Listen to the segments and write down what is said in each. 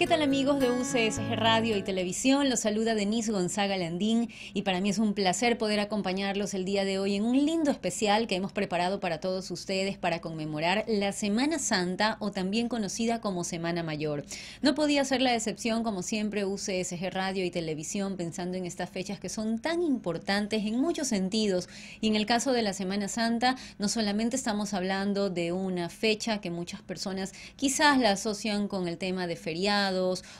¿Qué tal amigos de UCSG Radio y Televisión? Los saluda Denise Gonzaga Landín y para mí es un placer poder acompañarlos el día de hoy en un lindo especial que hemos preparado para todos ustedes para conmemorar la Semana Santa o también conocida como Semana Mayor. No podía ser la excepción como siempre UCSG Radio y Televisión pensando en estas fechas que son tan importantes en muchos sentidos y en el caso de la Semana Santa no solamente estamos hablando de una fecha que muchas personas quizás la asocian con el tema de feriado,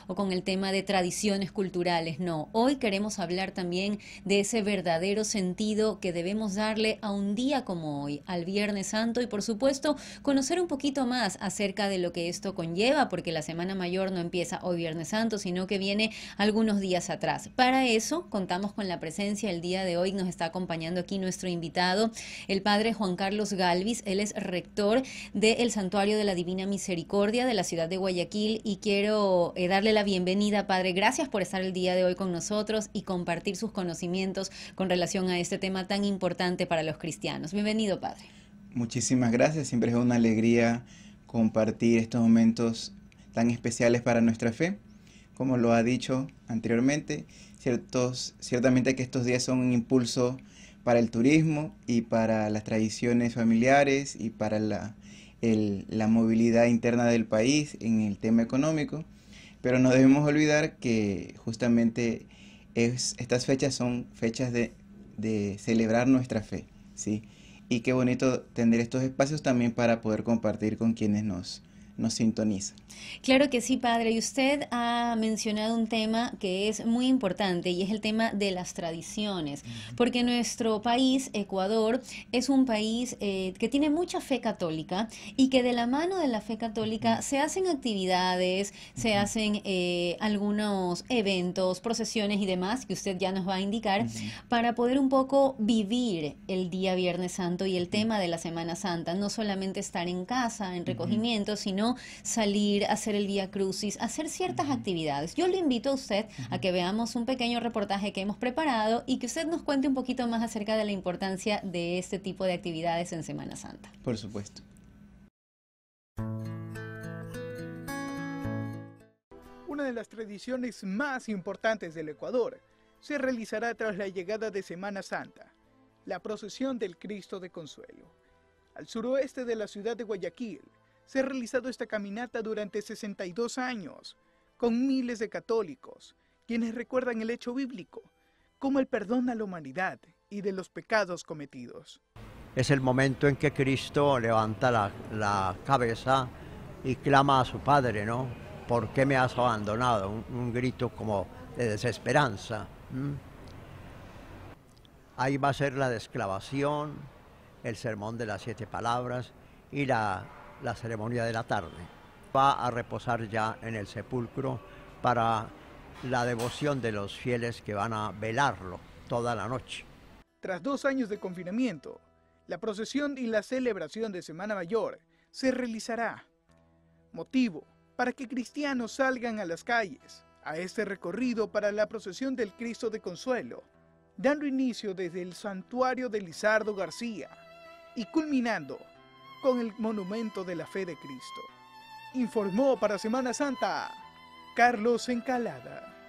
o con el tema de tradiciones culturales, no. Hoy queremos hablar también de ese verdadero sentido que debemos darle a un día como hoy, al Viernes Santo y por supuesto conocer un poquito más acerca de lo que esto conlleva, porque la Semana Mayor no empieza hoy Viernes Santo, sino que viene algunos días atrás. Para eso contamos con la presencia el día de hoy, nos está acompañando aquí nuestro invitado, el padre Juan Carlos Galvis, él es rector del Santuario de la Divina Misericordia de la ciudad de Guayaquil y quiero eh, darle la bienvenida, Padre. Gracias por estar el día de hoy con nosotros y compartir sus conocimientos con relación a este tema tan importante para los cristianos. Bienvenido, Padre. Muchísimas gracias. Siempre es una alegría compartir estos momentos tan especiales para nuestra fe. Como lo ha dicho anteriormente, ciertos, ciertamente que estos días son un impulso para el turismo y para las tradiciones familiares y para la, la movilidad interna del país en el tema económico. Pero no debemos olvidar que justamente estas fechas son fechas de, de, celebrar nuestra fe, ¿sí? Y qué bonito tener estos espacios también para poder compartir con quienes nos, nos sintoniza. Claro que sí, padre. Y usted ha mencionado un tema que es muy importante y es el tema de las tradiciones, porque nuestro país, Ecuador, es un país eh, que tiene mucha fe católica y que de la mano de la fe católica se hacen actividades, se hacen eh, algunos eventos, procesiones y demás que usted ya nos va a indicar para poder un poco vivir el día Viernes Santo y el tema de la Semana Santa, no solamente estar en casa, en recogimiento, sino Salir, hacer el día Crucis, hacer ciertas actividades. Yo le invito a usted a que veamos un pequeño reportaje que hemos preparado y que usted nos cuente un poquito más acerca de la importancia de este tipo de actividades en Semana Santa. Por supuesto. Una de las tradiciones más importantes del Ecuador se realizará tras la llegada de Semana Santa, la procesión del Cristo de Consuelo. Al suroeste de la ciudad de Guayaquil, se ha realizado esta caminata durante 62 años, con miles de católicos, quienes recuerdan el hecho bíblico, como el perdón a la humanidad y de los pecados cometidos. Es el momento en que Cristo levanta la, cabeza y clama a su Padre, ¿no? ¿Por qué me has abandonado? Un, grito como de desesperanza. Ahí va a ser la desclavación, el sermón de las siete palabras y la la ceremonia de la tarde. Va a reposar ya en el sepulcro para la devoción de los fieles que van a velarlo toda la noche. Tras dos años de confinamiento, la procesión y la celebración de Semana Mayor se realizará. Motivo para que cristianos salgan a las calles a este recorrido para la procesión del Cristo de Consuelo, dando inicio desde el santuario de Lizardo García y culminando con el monumento de la fe de Cristo. Informó para Semana Santa Carlos Encalada.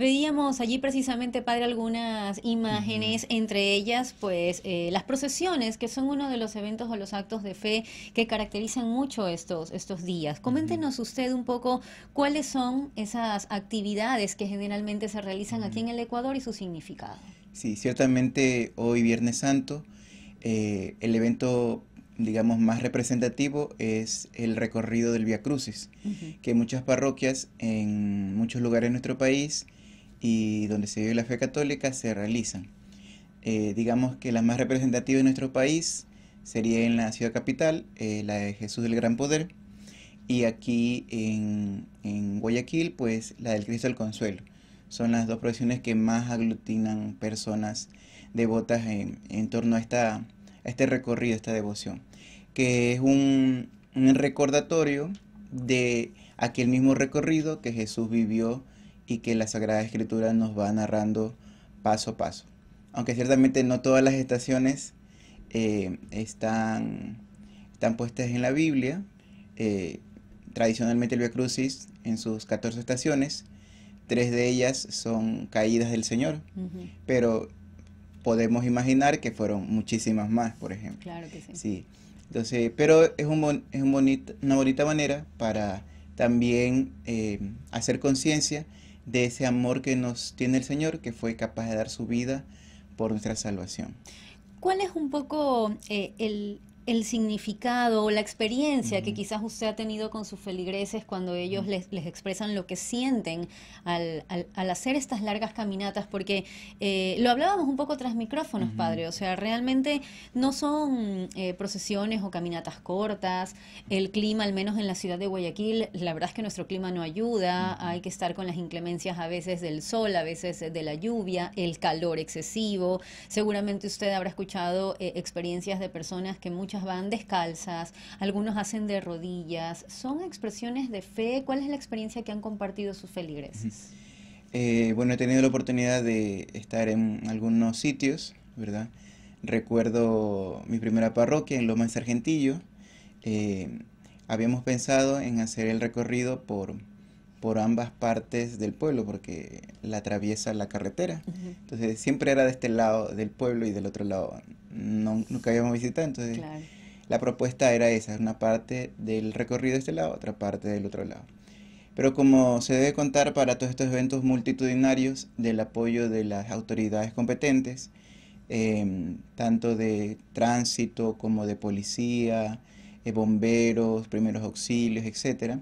Veíamos allí precisamente, padre, algunas imágenes, entre ellas, pues, eh, las procesiones, que son uno de los eventos o los actos de fe que caracterizan mucho estos, estos días. Coméntenos usted un poco cuáles son esas actividades que generalmente se realizan aquí en el Ecuador y su significado. Sí, ciertamente hoy Viernes Santo, eh, el evento digamos, más representativo es el recorrido del Via Crucis, que muchas parroquias en muchos lugares de nuestro país y donde se vive la fe católica se realizan. Eh, digamos que la más representativa de nuestro país sería en la ciudad capital, eh, la de Jesús del Gran Poder, y aquí en, Guayaquil, pues la del Cristo del Consuelo. Son las dos procesiones que más aglutinan personas devotas en, torno a, esta, este recorrido, esta devoción, que es un, un recordatorio de aquel mismo recorrido que Jesús vivió y que la Sagrada Escritura nos va narrando paso a paso. Aunque ciertamente no todas las estaciones eh, están, están, puestas en la Biblia, eh, tradicionalmente el Via Crucis en sus 14 estaciones, tres de ellas son caídas del Señor, pero podemos imaginar que fueron muchísimas más, por ejemplo. Claro que sí. Entonces, pero es, un es una bonita manera para también eh, hacer conciencia de ese amor que nos tiene el Señor, que fue capaz de dar su vida por nuestra salvación. ¿Cuál es un poco eh, el, el significado o la experiencia que quizás usted ha tenido con sus feligreses cuando ellos les, expresan lo que sienten al, hacer estas largas caminatas, porque eh, lo hablábamos un poco tras micrófonos, padre, o sea, realmente no son eh, procesiones o caminatas cortas, el clima, al menos en la ciudad de Guayaquil, la verdad es que nuestro clima no ayuda, hay que estar con las inclemencias a veces del sol, a veces de la lluvia, el calor excesivo, seguramente usted habrá escuchado eh, experiencias de personas que muchas van descalzas, algunos hacen de rodillas. ¿Son expresiones de fe? ¿Cuál es la experiencia que han compartido sus feligreses? Eh, bueno, he tenido la oportunidad de estar en algunos sitios, ¿verdad? Recuerdo mi primera parroquia en Loma más Sargentillo. Eh, habíamos pensado en hacer el recorrido por por ambas partes del pueblo, porque la atraviesa la carretera. Entonces siempre era de este lado del pueblo y del otro lado nunca habíamos visitado. Entonces la propuesta era esa, una parte del recorrido de este lado, otra parte del otro lado. Pero como se debe contar para todos estos eventos multitudinarios del apoyo de las autoridades competentes, em, tanto de tránsito como de policía, eh, bomberos, primeros auxilios, etcétera,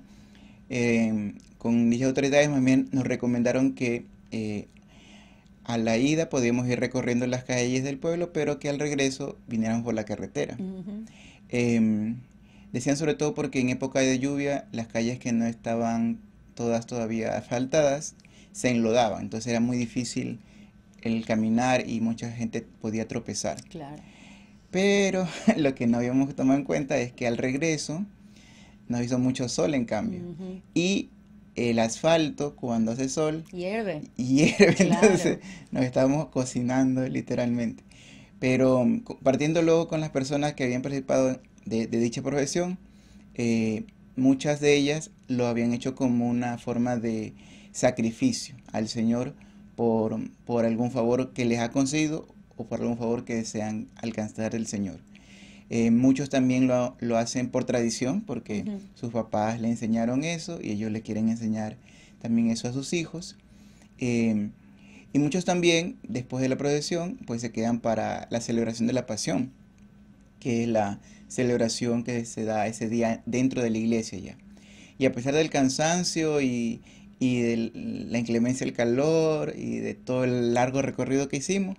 em, con dichas autoridades más bien nos recomendaron que eh, a la ida podíamos ir recorriendo las calles del pueblo, pero que al regreso vinieran por la carretera. Em, decían sobre todo porque en época de lluvia las calles que no estaban todas todavía asfaltadas se enlodaban, entonces era muy difícil el caminar y mucha gente podía tropezar. Claro. Pero lo que no habíamos tomado en cuenta es que al regreso nos hizo mucho sol en cambio. Y el asfalto cuando hace sol hierve. Hierve, entonces nos estábamos cocinando literalmente. Pero mm, partiendo luego con las personas que habían participado de, dicha profesión, eh, muchas de ellas lo habían hecho como una forma de sacrificio al Señor por, por algún favor que les ha concedido o por algún favor que desean alcanzar el Señor. Eh, muchos también lo, hacen por tradición porque sus papás le enseñaron eso y ellos le quieren enseñar también eso a sus hijos. Em, y muchos también, después de la procesión, pues se quedan para la celebración de la pasión, que es la celebración que se da ese día dentro de la iglesia ya. Y a pesar del cansancio y, y de la inclemencia del calor y de todo el largo recorrido que hicimos,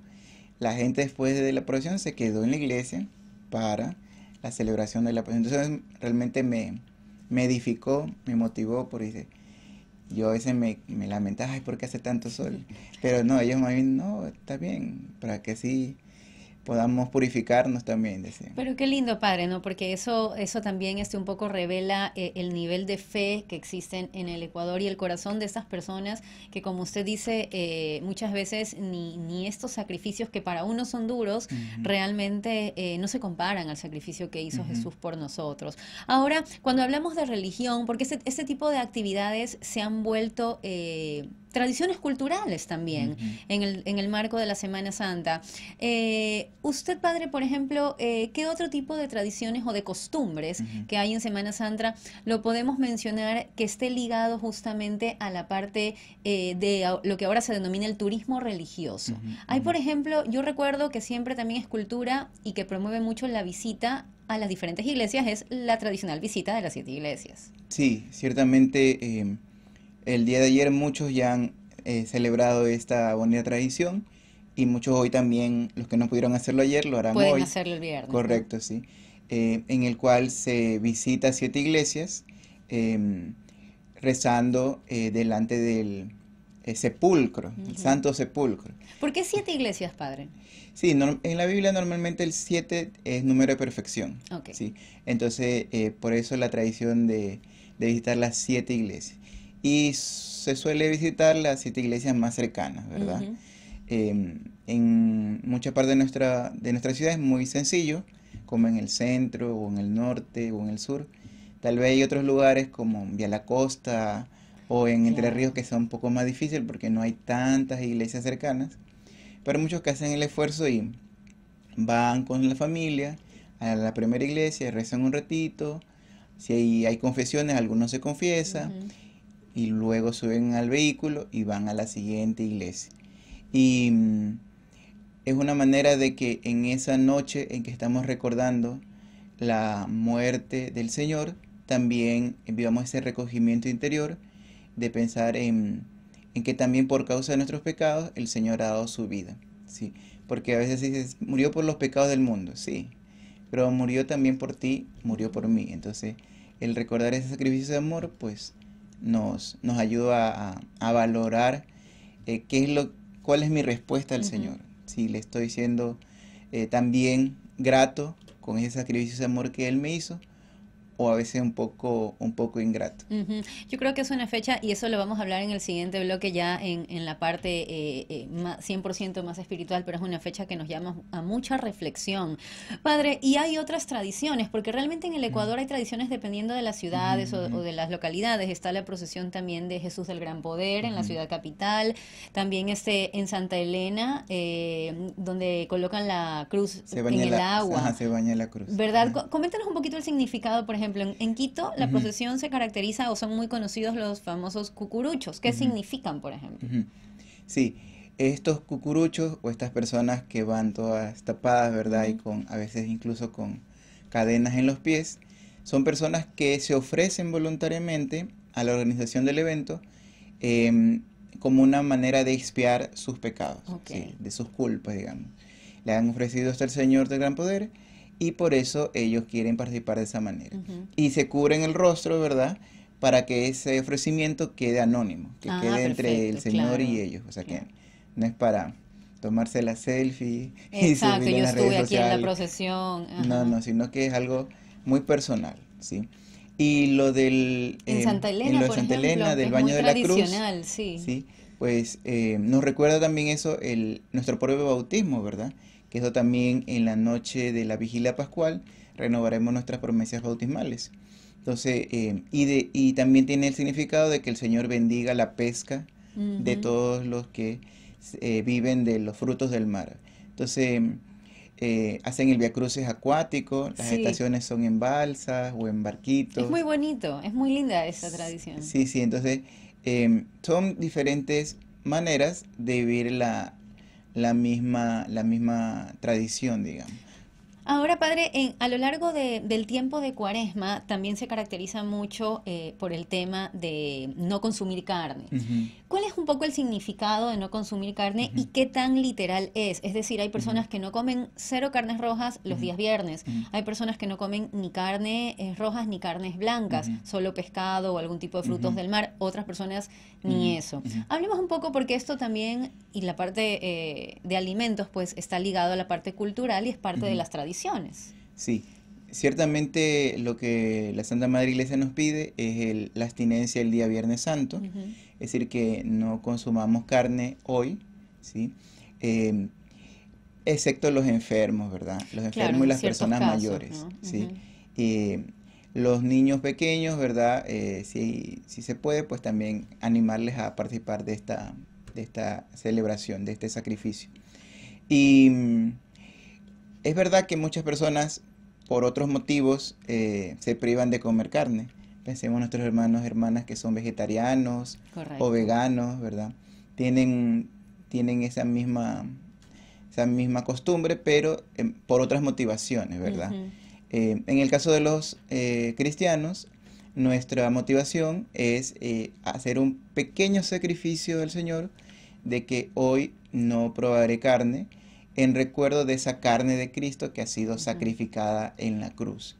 la gente después de la procesión se quedó en la iglesia para la celebración de la pasión. Entonces realmente me, me edificó, me motivó, por yo a veces me, me lamentaba, ay, ¿por qué hace tanto sol? Pero no, ellos me dicen, no, está bien, para que sí podamos purificarnos también. Decimos. Pero qué lindo, Padre, ¿no? Porque eso, eso también este, un poco revela eh, el nivel de fe que existen en el Ecuador y el corazón de estas personas que, como usted dice, eh, muchas veces ni, ni, estos sacrificios que para uno son duros, realmente eh, no se comparan al sacrificio que hizo Jesús por nosotros. Ahora, cuando hablamos de religión, porque este, este tipo de actividades se han vuelto tradiciones culturales también en, el, en, el, marco de la Semana Santa. Eh, usted, padre, por ejemplo, eh, ¿qué otro tipo de tradiciones o de costumbres que hay en Semana Santa lo podemos mencionar que esté ligado justamente a la parte eh, de lo que ahora se denomina el turismo religioso? Hay, por ejemplo, yo recuerdo que siempre también es cultura y que promueve mucho la visita a las diferentes iglesias, es la tradicional visita de las siete iglesias. Sí, ciertamente el día de ayer muchos ya han eh, celebrado esta bonita tradición y muchos hoy también, los que no pudieron hacerlo ayer, lo harán Pueden hacerlo el viernes. Correcto, sí. Eh, en el cual se visita siete iglesias em, rezando eh, delante del sepulcro, el santo sepulcro. ¿Por qué siete iglesias, padre? Sí, en la Biblia normalmente el siete es número de perfección. Okay. ¿sí? Entonces, por eso la tradición de visitar las siete iglesias y se suele visitar las siete iglesias más cercanas, ¿verdad? Em, en mucha parte de nuestra, de nuestra ciudad es muy sencillo, como en el centro o en el norte o en el sur. Tal vez hay otros lugares como Vía la Costa o en Entre Ríos que son un poco más difícil porque no hay tantas iglesias cercanas. Pero muchos que hacen el esfuerzo y van con la familia a la primera iglesia, rezan un ratito. Si hay, confesiones, algunos se confiesan y luego suben al vehículo y van a la siguiente iglesia. Y mm, es una manera de que en esa noche en que estamos recordando la muerte del Señor, también vivamos ese recogimiento interior de pensar en, en, que también por causa de nuestros pecados el Señor ha dado su vida. ¿sí? Porque a veces dices, murió por los pecados del mundo, sí, pero murió también por ti, murió por mí. Entonces, el recordar ese sacrificio de amor, pues nos, nos ayuda a, valorar eh, qué es lo, cuál es mi respuesta al Señor. Si le estoy siendo eh, también grato con ese sacrificio, ese amor que Él me hizo, o a veces un poco, un poco ingrato. Yo creo que es una fecha, y eso lo vamos a hablar en el siguiente bloque ya en, la parte eh, 100% eh, más espiritual, pero es una fecha que nos llama a mucha reflexión. Padre, y hay otras tradiciones, porque realmente en el mm. Ecuador hay tradiciones dependiendo de las ciudades mm. o, de las localidades. Está la procesión también de Jesús del Gran Poder en la ciudad capital, también este, en Santa Elena, eh, donde colocan la cruz en el agua. se baña la cruz. ¿Verdad? Coméntanos un poquito el significado, por ejemplo, en, Quito la procesión se caracteriza o son muy conocidos los famosos cucuruchos. ¿Qué significan, por ejemplo? Sí, estos cucuruchos o estas personas que van todas tapadas, ¿verdad? Y con a veces incluso con cadenas en los pies, son personas que se ofrecen voluntariamente a la organización del evento em, como una manera de expiar sus pecados, de sus culpas, digamos. Le han ofrecido hasta el Señor del Gran Poder y por eso ellos quieren participar de esa manera. Y se cubren el rostro, ¿verdad? Para que ese ofrecimiento quede anónimo, que ah, quede entre el Señor y ellos. O sea que no es para tomarse la selfie Exacto, y yo estuve aquí en la procesión. No, no, sino que es algo muy personal, ¿sí? Y lo del... En em, Santa Elena, lo de Santa Elena, del baño de la cruz. sí. ¿sí? Pues eh, nos recuerda también eso el, nuestro propio bautismo, ¿verdad? Que eso también en la noche de la vigilia pascual, renovaremos nuestras promesas bautismales. Entonces, eh, y, de, y también tiene el significado de que el Señor bendiga la pesca de todos los que eh, viven de los frutos del mar. Entonces, eh, hacen el Via acuático, las estaciones son en balsas o en barquitos. Es muy bonito, es muy linda esa tradición. Sí, sí, entonces son diferentes maneras de vivir la, la misma, la misma tradición, digamos. Ahora, padre, en, a lo largo del tiempo de cuaresma también se caracteriza mucho eh, por el tema de no consumir carne. ¿Cuál es un poco el significado de no consumir carne y qué tan literal es? Es decir, hay personas que no comen cero carnes rojas los días viernes, hay personas que no comen ni carnes eh, rojas ni carnes blancas, solo pescado o algún tipo de frutos del mar, otras personas ni eso. Hablemos un poco porque esto también, y la parte eh, de alimentos, pues está ligado a la parte cultural y es parte de las tradiciones Sí, ciertamente lo que la Santa Madre Iglesia nos pide es la abstinencia el día Viernes Santo, es decir, que no consumamos carne hoy, ¿sí? Em, excepto los enfermos, ¿verdad? Los enfermos y las personas mayores, los niños pequeños, ¿verdad? Eh, si, se puede, pues también animarles a participar de esta, de esta celebración, de este sacrificio. Y es verdad que muchas personas, por otros motivos, eh, se privan de comer carne. Pensemos nuestros hermanos, hermanas que son vegetarianos o veganos, ¿verdad? Tienen, tienen esa misma esa misma costumbre, pero em, por otras motivaciones, ¿verdad? Eh, en el caso de los eh, cristianos, nuestra motivación es hacer un pequeño sacrificio del Señor de que hoy no probaré carne en recuerdo de esa carne de Cristo que ha sido sacrificada en la cruz.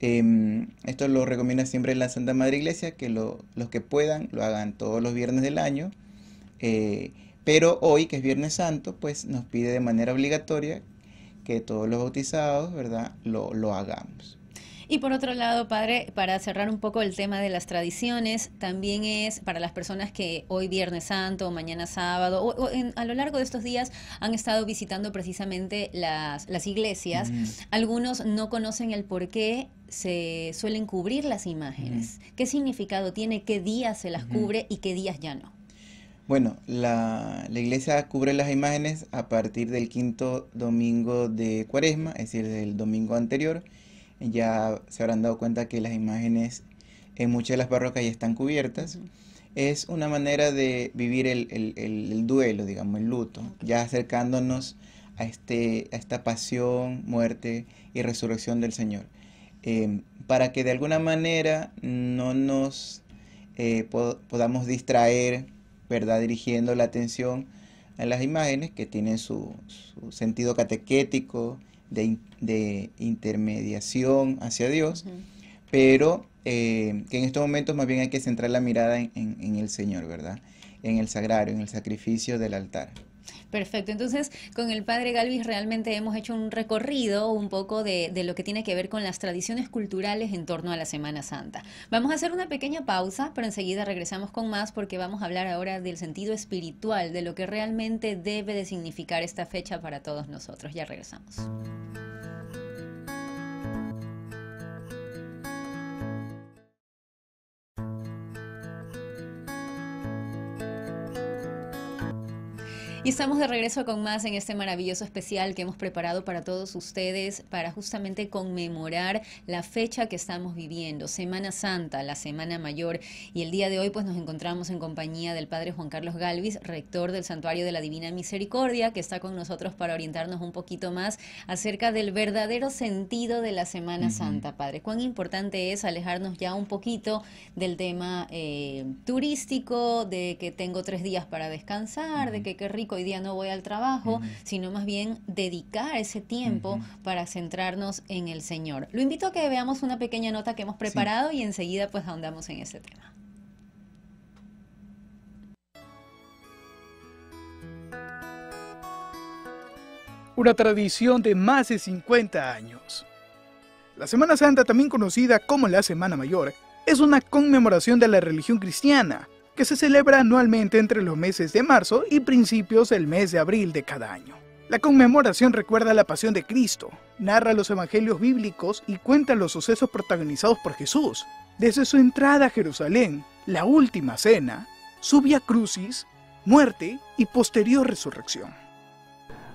Em, esto lo recomienda siempre la Santa Madre Iglesia, que los que puedan lo hagan todos los viernes del año. Eh, pero hoy, que es Viernes Santo, pues nos pide de manera obligatoria que todos los bautizados, ¿verdad?, lo, lo hagamos. Y por otro lado, padre, para cerrar un poco el tema de las tradiciones, también es para las personas que hoy Viernes Santo, mañana sábado, o, a lo largo de estos días han estado visitando precisamente las, iglesias. Mm. Algunos no conocen el por qué se suelen cubrir las imágenes. Mm. ¿Qué significado tiene? ¿Qué días se las cubre y qué días ya no? Bueno, la, la, iglesia cubre las imágenes a partir del quinto domingo de cuaresma, es decir, del domingo anterior ya se habrán dado cuenta que las imágenes en muchas de las parroquias ya están cubiertas. Es una manera de vivir el, duelo, digamos, el luto, ya acercándonos a, este, a esta pasión, muerte y resurrección del Señor. Em, para que de alguna manera no nos eh, podamos distraer, ¿verdad? Dirigiendo la atención a las imágenes que tienen su, su sentido catequético de, intermediación hacia Dios, pero eh, que en estos momentos más bien hay que centrar la mirada en, en el Señor, ¿verdad? En el sagrario, en el sacrificio del altar. Perfecto, entonces con el padre Galvis realmente hemos hecho un recorrido un poco de, lo que tiene que ver con las tradiciones culturales en torno a la Semana Santa. Vamos a hacer una pequeña pausa, pero enseguida regresamos con más porque vamos a hablar ahora del sentido espiritual, de lo que realmente debe de significar esta fecha para todos nosotros. Ya regresamos. Y estamos de regreso con más en este maravilloso especial que hemos preparado para todos ustedes para justamente conmemorar la fecha que estamos viviendo, Semana Santa, la Semana Mayor. Y el día de hoy pues nos encontramos en compañía del Padre Juan Carlos Galvis, rector del Santuario de la Divina Misericordia, que está con nosotros para orientarnos un poquito más acerca del verdadero sentido de la Semana Santa, Padre. Cuán importante es alejarnos ya un poquito del tema eh, turístico, de que tengo tres días para descansar, de que qué rico hoy día no voy al trabajo, sino más bien dedicar ese tiempo para centrarnos en el Señor. Lo invito a que veamos una pequeña nota que hemos preparado y enseguida pues ahondamos en ese tema. Una tradición de más de 50 años. La Semana Santa, también conocida como la Semana Mayor, es una conmemoración de la religión cristiana, que se celebra anualmente entre los meses de marzo y principios del mes de abril de cada año. La conmemoración recuerda la pasión de Cristo, narra los evangelios bíblicos y cuenta los sucesos protagonizados por Jesús, desde su entrada a Jerusalén, la última cena, su via crucis, muerte y posterior resurrección.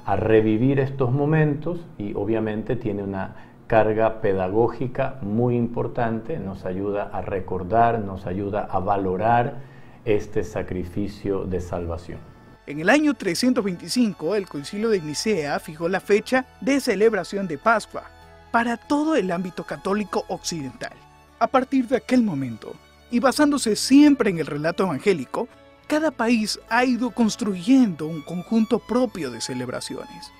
A revivir estos momentos y obviamente tiene una carga pedagógica muy importante, nos ayuda a recordar, nos ayuda a valorar este sacrificio de salvación. En el año 325, el Concilio de Nicea fijó la fecha de celebración de Pascua para todo el ámbito católico occidental. A partir de aquel momento, y basándose siempre en el relato evangélico, cada país ha ido construyendo un conjunto propio de celebraciones.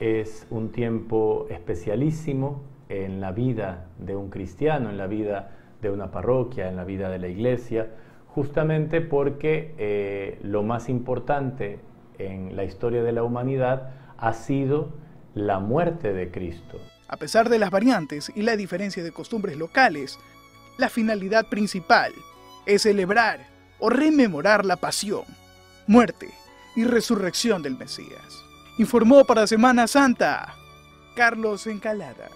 Es un tiempo especialísimo en la vida de un cristiano, en la vida de una parroquia, en la vida de la iglesia, justamente porque eh, lo más importante en la historia de la humanidad ha sido la muerte de Cristo. A pesar de las variantes y la diferencia de costumbres locales, la finalidad principal es celebrar o rememorar la pasión, muerte y resurrección del Mesías. Informó para Semana Santa Carlos Encalada.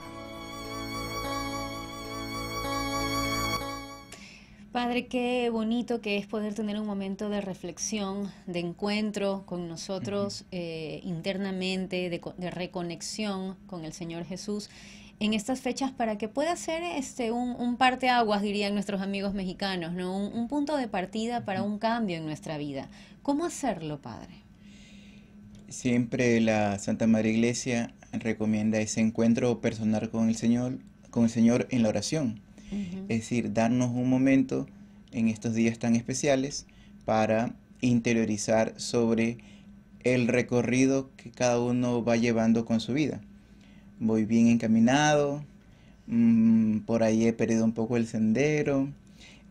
Padre, qué bonito que es poder tener un momento de reflexión, de encuentro con nosotros eh, internamente, de, reconexión con el Señor Jesús en estas fechas para que pueda ser este un, parteaguas, dirían nuestros amigos mexicanos, ¿no? Un, punto de partida para un cambio en nuestra vida. ¿Cómo hacerlo, Padre? Siempre la Santa Madre Iglesia recomienda ese encuentro personal con el Señor, con el Señor en la oración es decir, darnos un momento en estos días tan especiales para interiorizar sobre el recorrido que cada uno va llevando con su vida. Voy bien encaminado, mm, por ahí he perdido un poco el sendero,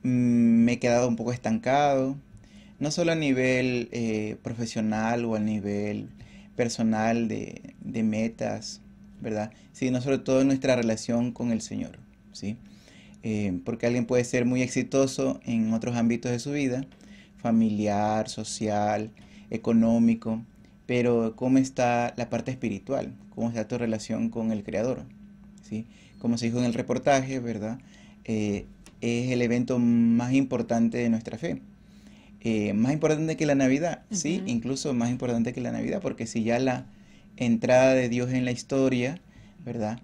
mm, me he quedado un poco estancado, no solo a nivel eh, profesional o a nivel personal de, metas, ¿verdad? Sino sobre todo en nuestra relación con el Señor, ¿sí? Eh, porque alguien puede ser muy exitoso en otros ámbitos de su vida, familiar, social, económico, pero cómo está la parte espiritual, cómo está tu relación con el Creador. ¿Sí? Como se dijo en el reportaje, ¿verdad? Eh, es el evento más importante de nuestra fe. Eh, más importante que la Navidad, ¿sí? Incluso más importante que la Navidad, porque si ya la entrada de Dios en la historia, ¿verdad?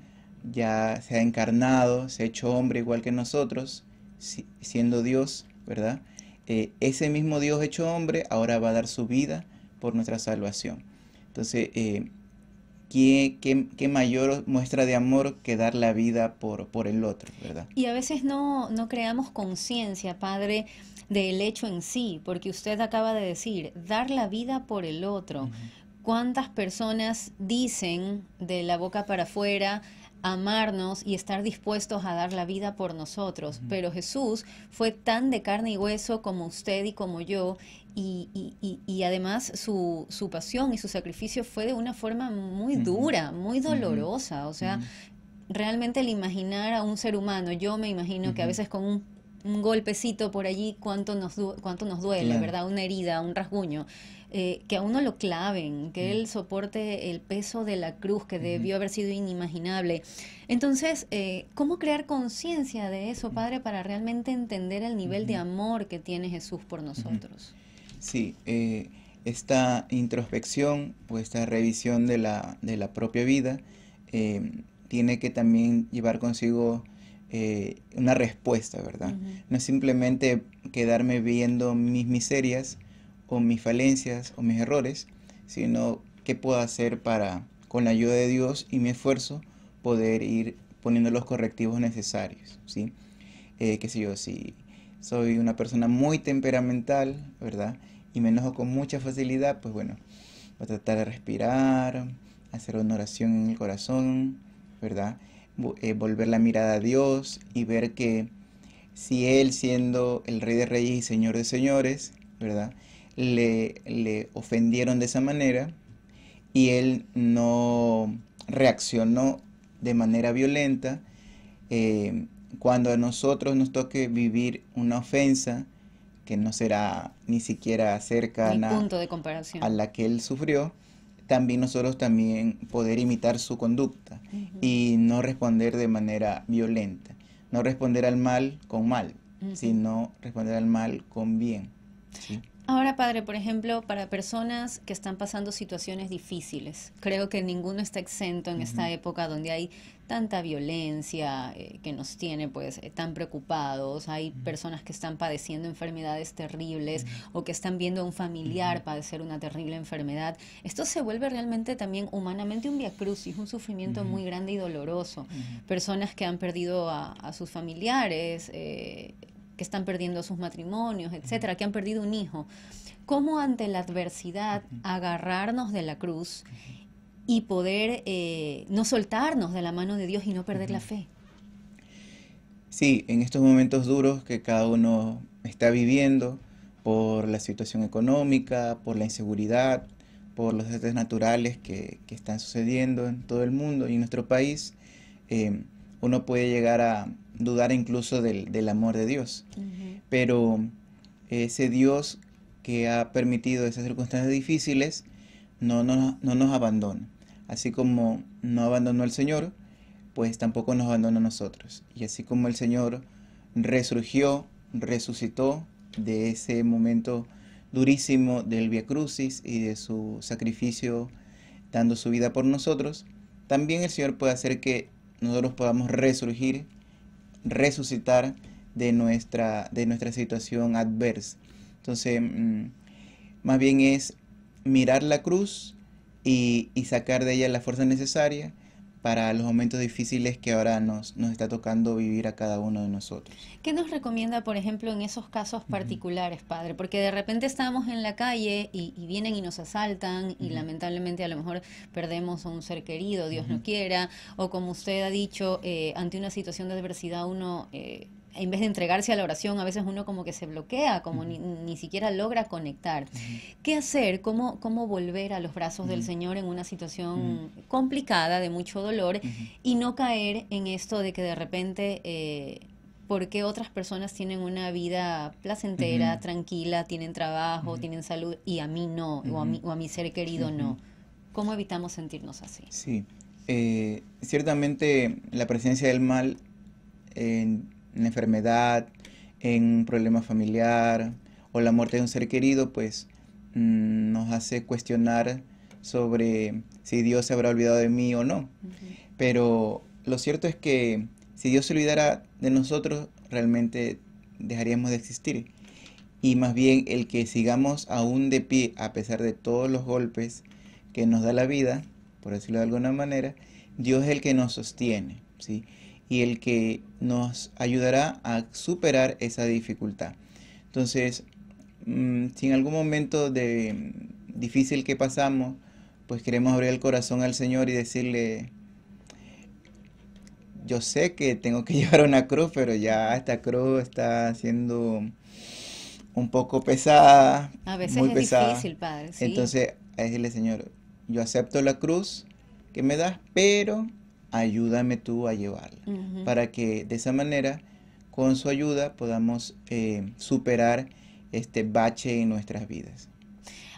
ya se ha encarnado, se ha hecho hombre igual que nosotros, siendo Dios, ¿verdad? Eh, ese mismo Dios hecho hombre ahora va a dar su vida por nuestra salvación. Entonces, eh, qué, mayor muestra de amor que dar la vida por, por el otro, ¿verdad? Y a veces no, no creamos conciencia, Padre, del hecho en sí, porque usted acaba de decir, dar la vida por el otro. ¿Cuántas personas dicen de la boca para afuera, amarnos y estar dispuestos a dar la vida por nosotros. Pero Jesús fue tan de carne y hueso como usted y como yo, y, y, además su, su, pasión y su sacrificio fue de una forma muy dura, muy dolorosa. O sea, realmente el imaginar a un ser humano, yo me imagino que a veces con un, golpecito por allí, cuánto nos, cuánto nos duele, ¿verdad? Una herida, un rasguño eh, que a uno lo claven, que mm. él soporte el peso de la cruz que debió haber sido inimaginable. Entonces, eh, ¿cómo crear conciencia de eso, mm. Padre, para realmente entender el nivel de amor que tiene Jesús por nosotros? Sí, eh, esta introspección o pues, esta revisión de la, propia vida tiene que también llevar consigo una respuesta, ¿verdad? No es simplemente quedarme viendo mis miserias con mis falencias o mis errores, sino qué puedo hacer para, con la ayuda de Dios y mi esfuerzo, poder ir poniendo los correctivos necesarios, ¿sí? Eh, qué yo, si soy una persona muy temperamental, ¿verdad? Y me enojo con mucha facilidad, pues bueno, voy a tratar de respirar, hacer una oración en el corazón, ¿verdad? Eh, volver la mirada a Dios y ver que si Él siendo el Rey de Reyes y Señor de Señores, ¿verdad? le, le ofendieron de esa manera y él no reaccionó de manera violenta. Eh, cuando a nosotros nos toque vivir una ofensa que no será ni siquiera cercana a la que él sufrió, también nosotros también poder imitar su conducta y no responder de manera violenta, no responder al mal con mal, sino responder al mal con bien. ¿sí? Ahora, padre, por ejemplo, para personas que están pasando situaciones difíciles, creo que ninguno está exento en esta época donde hay tanta violencia eh, que nos tiene pues eh, tan preocupados, hay personas que están padeciendo enfermedades terribles o que están viendo a un familiar padecer una terrible enfermedad. Esto se vuelve realmente también humanamente un es un sufrimiento muy grande y doloroso. Personas que han perdido a, sus familiares, eh, que están perdiendo sus matrimonios, etcétera, que han perdido un hijo. ¿Cómo ante la adversidad agarrarnos de la cruz y poder eh, no soltarnos de la mano de Dios y no perder la fe? Sí, en estos momentos duros que cada uno está viviendo por la situación económica, por la inseguridad, por los desastres naturales que, están sucediendo en todo el mundo y en nuestro país, eh, uno puede llegar a dudar incluso del, amor de Dios. Pero ese Dios que ha permitido esas circunstancias difíciles no, no nos abandona. Así como no abandonó al Señor, pues tampoco nos abandona a nosotros. Y así como el Señor resurgió, resucitó de ese momento durísimo del Via Crucis y de su sacrificio dando su vida por nosotros, también el Señor puede hacer que nosotros podamos resurgir, resucitar de nuestra, de nuestra situación adversa. Entonces, mm, más bien es mirar la cruz y, y sacar de ella la fuerza necesaria para los momentos difíciles que ahora nos, nos está tocando vivir a cada uno de nosotros. ¿Qué nos recomienda, por ejemplo, en esos casos particulares, padre? Porque de repente estamos en la calle y, vienen y nos asaltan y lamentablemente a lo mejor perdemos a un ser querido, Dios no quiera, o como usted ha dicho, eh, ante una situación de adversidad uno... Eh, en vez de entregarse a la oración, a veces uno como que se bloquea, como ni, siquiera logra conectar. ¿Qué hacer? ¿Cómo, ¿Cómo volver a los brazos del Señor en una situación complicada, de mucho dolor, y no caer en esto de que de repente... Eh, porque otras personas tienen una vida placentera, tranquila, tienen trabajo, tienen salud y a mí no, o a mi, ser querido no. ¿Cómo evitamos sentirnos así? Sí, eh, ciertamente la presencia del mal en en enfermedad, en un problema familiar o la muerte de un ser querido, pues mm, nos hace cuestionar sobre si Dios se habrá olvidado de mí o no. Pero lo cierto es que si Dios se olvidara de nosotros, realmente dejaríamos de existir. Y más bien el que sigamos aún de pie, a pesar de todos los golpes que nos da la vida, por decirlo de alguna manera, Dios es el que nos sostiene. ¿sí? y el que nos ayudará a superar esa dificultad. Entonces, mm, si en algún momento de mm, difícil que pasamos, pues queremos abrir el corazón al Señor y decirle, yo sé que tengo que llevar una cruz, pero ya esta cruz está siendo un poco pesada. A veces muy es pesada. difícil, Padre. Entonces, decirle, Señor, yo acepto la cruz que me das, pero ayúdame tú a llevarla, para que de esa manera, con su ayuda, podamos eh, superar este bache en nuestras vidas.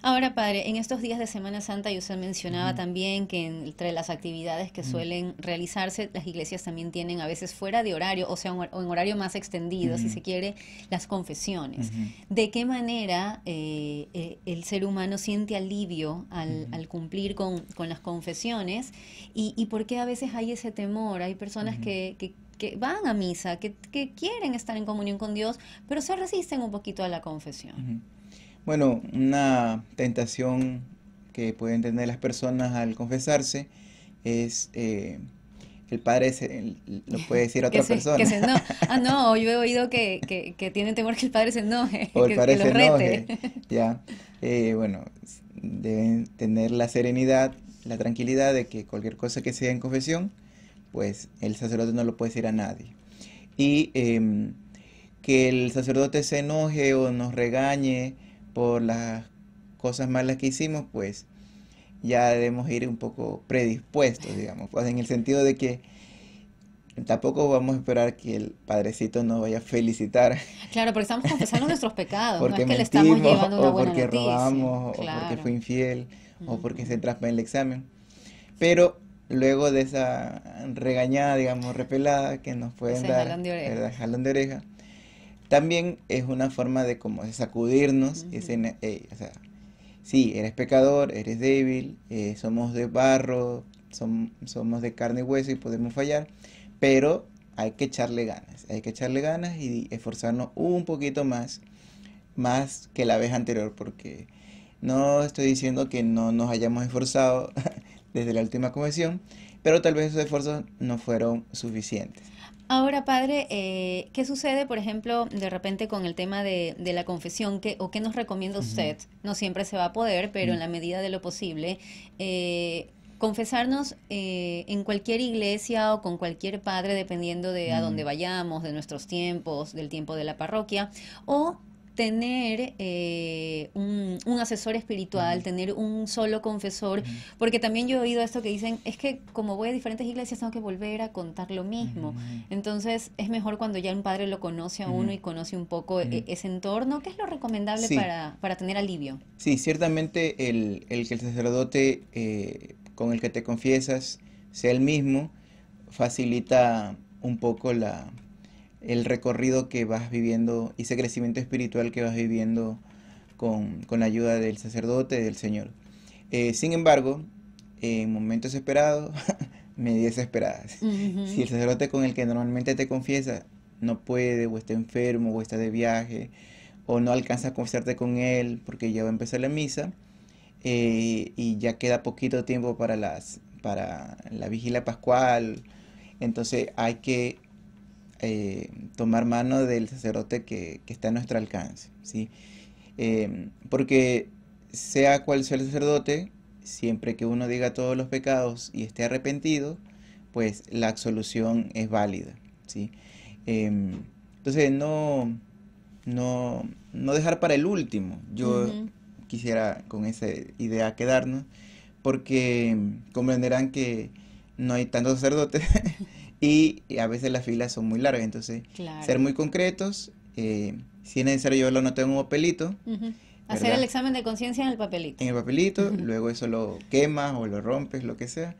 Ahora, padre, en estos días de Semana Santa, yo usted mencionaba también que entre las actividades que suelen realizarse, las iglesias también tienen a veces fuera de horario, o sea, un, en horario más extendido, si se quiere, las confesiones. ¿De qué manera eh, eh, el ser humano siente alivio al, cumplir con, las confesiones? Y, por qué a veces hay ese temor? Hay personas que, van a misa, que, quieren estar en comunión con Dios, pero se resisten un poquito a la confesión. Bueno, una tentación que pueden tener las personas al confesarse es eh, el padre se, lo puede decir a otra persona. no. Ah, no, yo he oído que, que, tienen temor que el padre se enoje. que, padre Ya. Eh, bueno, deben tener la serenidad, la tranquilidad de que cualquier cosa que sea en confesión, pues el sacerdote no lo puede decir a nadie. Y em, que el sacerdote se enoje o nos regañe por las cosas malas que hicimos, pues ya debemos ir un poco predispuestos, digamos, pues en el sentido de que tampoco vamos a esperar que el padrecito nos vaya a felicitar. Claro, porque estamos confesando nuestros pecados, porque no es que le estamos llevando una o porque robamos, o porque fue infiel, o porque se traspasó en el examen. Pero luego de esa regañada, digamos, repelada que nos pueden dar, jalón Jalón de oreja también es una forma de como sacudirnos, Si eh, sí, eres pecador, eres débil, eh, somos de barro, somos de carne y hueso y podemos fallar, pero hay que echarle ganas, hay que echarle ganas y esforzarnos un poquito más, más que la vez anterior, porque no estoy diciendo que no nos hayamos esforzado desde la última confesión, pero tal vez esos esfuerzos no fueron suficientes. Ahora, padre, eh, ¿qué sucede, por ejemplo, de repente con el tema de, la confesión? ¿O qué nos recomienda usted? No siempre se va a poder, pero en la medida de lo posible. Eh, confesarnos eh, en cualquier iglesia o con cualquier padre, dependiendo de a dónde vayamos, de nuestros tiempos, del tiempo de la parroquia, o tener eh, un, asesor espiritual, tener un solo confesor, porque también yo he oído esto que dicen, es que como voy a diferentes iglesias tengo que volver a contar lo mismo. Entonces es mejor cuando ya un padre lo conoce a uno y conoce un poco e, ese entorno. ¿Qué es lo recomendable para, para, tener alivio? Sí, ciertamente el, el que el sacerdote eh, con el que te confiesas sea el mismo, facilita un poco la, el recorrido que vas viviendo y ese crecimiento espiritual que vas viviendo con, la ayuda del sacerdote del Señor. Eh, sin embargo, en momentos esperados, medidas esperadas. Si el sacerdote con el que normalmente te confiesa no puede o está enfermo o está de viaje o no alcanza a confesarte con él porque ya va a empezar la misa eh, y ya queda poquito tiempo para, las, para la vigila pascual, entonces hay que eh, tomar mano del sacerdote que, está a nuestro alcance, ¿sí? Eh, porque sea cual sea el sacerdote, siempre que uno diga todos los pecados y esté arrepentido, pues la absolución es válida, ¿sí? Eh, entonces, no, no, no dejar para el último. Yo quisiera con esa idea quedarnos, porque comprenderán que no hay tantos sacerdotes y a veces las filas son muy largas. Entonces, ser muy concretos, eh, si es necesario yo lo noto en un papelito. Hacer el examen de conciencia en el papelito. En el papelito, luego eso lo quemas o lo rompes, lo que sea,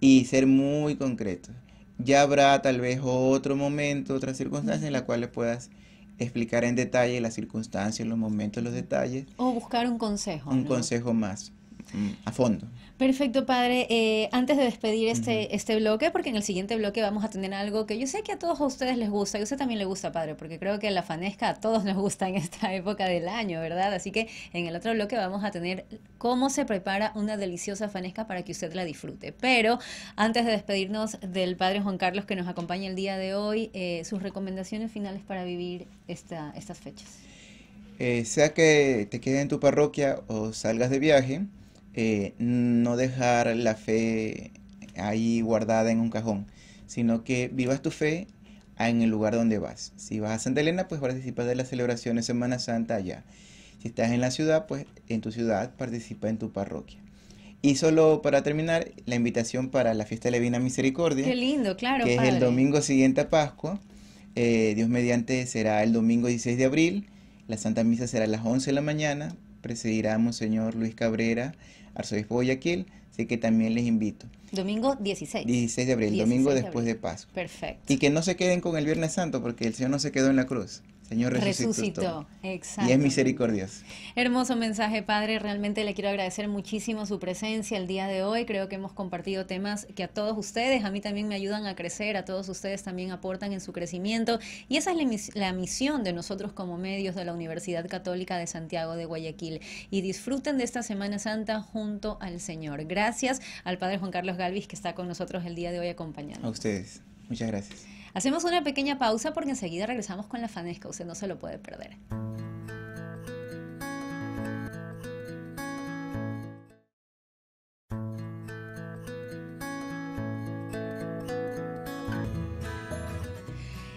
y ser muy concreto. Ya habrá tal vez otro momento, otra circunstancia en la cual le puedas explicar en detalle las circunstancias, los momentos, los detalles. O buscar un consejo. Un consejo más. Mm. a fondo. Perfecto, padre. Eh, antes de despedir este, este bloque, porque en el siguiente bloque vamos a tener algo que yo sé que a todos ustedes les gusta, y a usted también le gusta, padre, porque creo que la fanesca a todos nos gusta en esta época del año, ¿verdad? Así que en el otro bloque vamos a tener cómo se prepara una deliciosa fanesca para que usted la disfrute. Pero antes de despedirnos del padre Juan Carlos que nos acompaña el día de hoy, eh, sus recomendaciones finales para vivir esta, estas fechas. Eh, sea que te quede en tu parroquia o salgas de viaje, eh, no dejar la fe ahí guardada en un cajón, sino que vivas tu fe en el lugar donde vas. Si vas a Santa Elena, pues participas de las celebraciones Semana Santa allá. Si estás en la ciudad, pues en tu ciudad participa en tu parroquia. Y solo para terminar, la invitación para la fiesta de la Divina Misericordia. Qué lindo, claro. Que es el domingo siguiente a Pascua. Eh, Dios mediante será el domingo 16 de abril. La Santa Misa será a las 11 de la mañana. Presidirá Monseñor Luis Cabrera, arzobispo Guayaquil, sé que también les invito. Domingo 16. 16 de abril, domingo después de Pascua. Perfecto. Y que no se queden con el Viernes Santo, porque el Señor no se quedó en la cruz. Señor resucitó. Exacto. Y es misericordioso. Hermoso mensaje, Padre. Realmente le quiero agradecer muchísimo su presencia el día de hoy. Creo que hemos compartido temas que a todos ustedes, a mí también me ayudan a crecer, a todos ustedes también aportan en su crecimiento. Y esa es la, misión de nosotros como medios de la Universidad Católica de Santiago de Guayaquil. Y disfruten de esta Semana Santa junto al Señor. Gracias al Padre Juan Carlos Galvis que está con nosotros el día de hoy acompañando. A ustedes. Muchas gracias. Hacemos una pequeña pausa porque enseguida regresamos con la Fanesca, usted no se lo puede perder.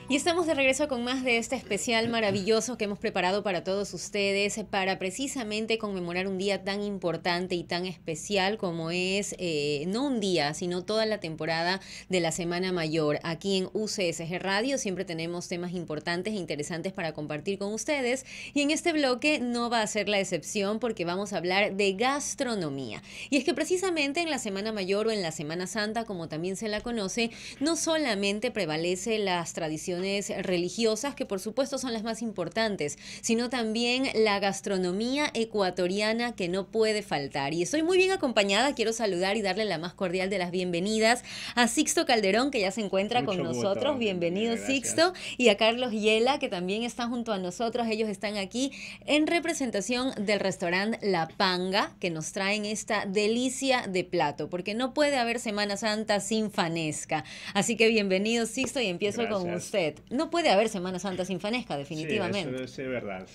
Y estamos de regreso con más de este especial maravilloso que hemos preparado para todos ustedes eh, para precisamente conmemorar un día tan importante y tan especial como es eh, no un día, sino toda la temporada de la Semana Mayor. Aquí en UCSG Radio siempre tenemos temas importantes e interesantes para compartir con ustedes y en este bloque no va a ser la excepción porque vamos a hablar de gastronomía. Y es que precisamente en la Semana Mayor o en la Semana Santa, como también se la conoce, no solamente prevalece las tradiciones religiosas, que por supuesto son las más importantes, sino también la gastronomía ecuatoriana que no puede faltar. Y estoy muy bien acompañada, quiero saludar y darle la más cordial de las bienvenidas a Sixto Calderón, que ya se encuentra con nosotros. Bienvenido Sixto, y a Carlos Yela, que también está junto a nosotros. Ellos están aquí en representación del restaurante La Panga, que nos traen esta delicia de plato, porque no puede haber Semana Santa sin fanesca. Así que bienvenido Sixto y empiezo con usted. No puede haber Semana Santa sin Fanesca, definitivamente. Sí, eso es verdad,